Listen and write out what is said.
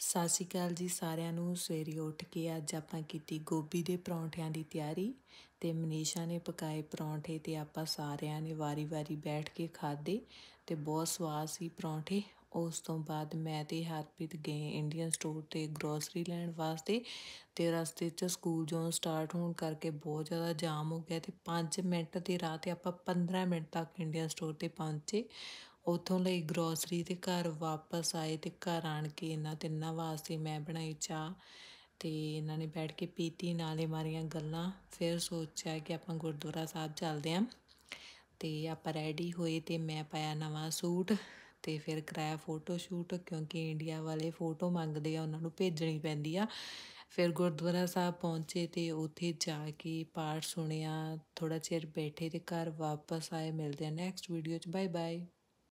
ਸਤਿ ਸ਼੍ਰੀ ਅਕਾਲ ਜੀ ਸਾਰਿਆਂ ਨੂੰ ਸਵੇਰੇ ਉੱਠ ਕੇ ਅੱਜ ਆਪਾਂ ਕੀਤੀ ਗੋਭੀ ਦੇ ਪਰੌਂਠਿਆਂ ਦੀ ਤਿਆਰੀ ਤੇ ਮਨੀਸ਼ਾ ਨੇ ਪਕਾਏ ਪਰੌਂਠੇ ਤੇ ਆਪਾਂ ਸਾਰਿਆਂ ਨੇ ਵਾਰੀ-ਵਾਰੀ ਬੈਠ ਕੇ ਖਾਦੇ ਤੇ ਬਹੁਤ ਸਵਾਦ ਸੀ ਪਰੌਂਠੇ ਉਸ ਤੋਂ ਬਾਅਦ ਮੈਂ ਤੇ ਹਰਪ੍ਰੀਤ ਗਏ ਇੰਡੀਅਨ ਸਟੋਰ ਤੇ ਗਰੋਸਰੀ ਲੈਣ ਵਾਸਤੇ ਤੇ ਰਸਤੇ 'ਚ ਸਕੂਲ ਜੋਂ ਸਟਾਰਟ ਹੋਣ ਕਰਕੇ ਬਹੁਤ ਜ਼ਿਆਦਾ ਜਾਮ ਹੋ ਗਿਆ ਤੇ 5 ਮਿੰਟ ਦੀ ਰਾਹ ਤੇ ਆਪਾਂ 15 ਮਿੰਟ ਤੱਕ ਇੰਡੀਅਨ ਸਟੋਰ ਤੇ ਪਹੁੰਚੇ ਉੱਥੋਂ ਲਈ ਗਰੋਸਰੀ ਤੇ ਘਰ ਵਾਪਸ ਆਏ ਤੇ ਘਰ ਆਣ ਕੇ ਇਹਨਾਂ ਤਿੰਨਾਂ ਵਾਸਤੇ ਮੈਂ ਬਣਾਈ ਚਾਹ ਤੇ ਇਹਨਾਂ ਨੇ ਬੈਠ ਕੇ ਪੀਤੀ ਨਾਲੇ ਮਾਰੀਆਂ ਗੱਲਾਂ ਫਿਰ ਸੋਚਿਆ ਕਿ ਆਪਾਂ ਗੁਰਦੁਆਰਾ ਸਾਹਿਬ ਚੱਲਦੇ ਆਂ ਤੇ ਆਪਾਂ ਰੈਡੀ ਹੋਏ ਤੇ ਮੈਂ ਪਾਇਆ ਨਵਾਂ ਸੂਟ ਤੇ ਫਿਰ ਕਰਾਇਆ ਫੋਟੋ ਸ਼ੂਟ ਕਿਉਂਕਿ ਇੰਡੀਆ ਵਾਲੇ ਫੋਟੋ ਮੰਗਦੇ ਆ ਉਹਨਾਂ ਨੂੰ ਭੇਜਣੀ ਪੈਂਦੀ ਆ ਫਿਰ ਗੁਰਦੁਆਰਾ ਸਾਹਿਬ ਪਹੁੰਚੇ ਤੇ ਉੱਥੇ ਜਾ ਕੇ ਪਾਠ ਸੁਣਿਆ ਥੋੜਾ ਚਿਰ ਬੈਠੇ ਤੇ ਘਰ ਵਾਪਸ ਆਏ ਮਿਲਦੇ ਆ ਨੈਕਸਟ ਵੀਡੀਓ 'ਚ ਬਾਏ ਬਾਏ